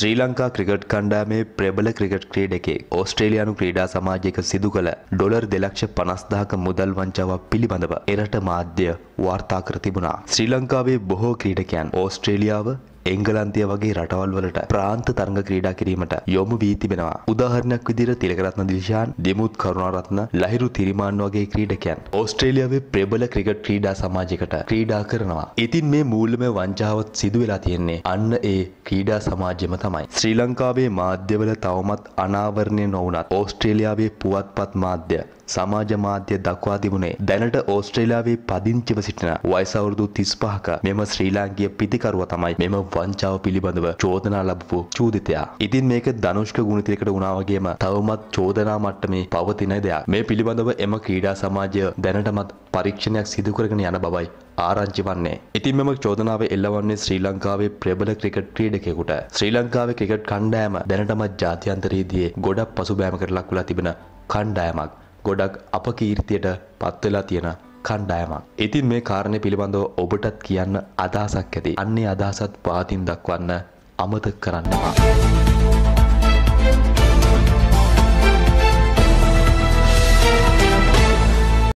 ශ්‍රී Lanka cricket කණ්ඩාමේ ප්‍රබල cricket ක්‍රීඩකේ ඕස්ට්‍රේලියානු ක්‍රීඩා සමාජයක සිදු කළ ඩොලර් දෙලක්ෂ පනස්දාක මුදල් වංචාවක් පිළිබඳව එරට මාධ්‍ය වාර්තා කර තිබුණා. ශ්‍රී ලංකාවේ බොහෝ ක්‍රීඩකයන් ඕස්ට්‍රේලියාව එංගලන්තය වගේ රටවල් වලට ප්‍රාන්ත තරඟ ක්‍රීඩා කිරීමට යොමු වී තිබෙනවා. උදාහරණයක් විදිහට තිලකරත්න දිල්ෂාන්, දෙමුත් කරුණාරත්න, ලහිරු තිරිමාන් වගේ ක්‍රීඩකයන් ඕස්ට්‍රේලියාවේ ප්‍රබල ක්‍රිකට් ක්‍රීඩා සමාජයකට ක්‍රීඩා කරනවා. ඉතින් මේ මූල්‍යමය වංචාවත් සිදු වෙලා තියෙන්නේ අන්න ඒ ක්‍රීඩා සමාජයම තමයි. ශ්‍රී ලංකාවේ මාධ්‍යවල තවමත් අනාවරණය නොවුනත් ඕස්ට්‍රේලියාවේ පුවත්පත් මාධ්‍ය සමාජ මාධ්‍ය දක්වා තිබුණේ දැනට ඕස්ට්‍රේලියාවේ පදිංචිව සිටින වයසවුරුදු 35ක මෙම ශ්‍රී ලාංකීය පිතිකරුව තමයි මෙම වංචාව පිළිබඳව චෝදනා ලබපු චූදිතයා. ඉතින් මේක ධනුෂ්ක ගුණතිලකට වුණා වගේම තවමත් චෝදනා මට්ටමේ පවතින දෙයක්. මේ පිළිබඳව එම ක්‍රීඩා සමාජය දැනටමත් පරීක්ෂණයක් සිදු කරගෙන යන බවයි ආරංචි වන්නේ. ඉතින් මෙම චෝදනාව එල්ලවන්නේ ශ්‍රී ලංකාවේ ප්‍රබල ක්‍රිකට් ක්‍රීඩකයෙකුට. ශ්‍රී ලංකාවේ ක්‍රිකට් කණ්ඩායම දැනටමත් ජාත්‍යන්තරයේදී ගොඩක් පසුබෑමකට ලක් වෙලා තිබෙන කණ්ඩායමක්. ගොඩක් අපකීර්තියට පත්වෙලා තියෙන කණ්ඩායමක්. ඉතින් මේ කාරණය පිළිබඳව ඔබටත් කියන්න අදහසක් ඇති. අන්නේ අදහසත් පාතින් දක්වන්න අමතක කරන්නවා.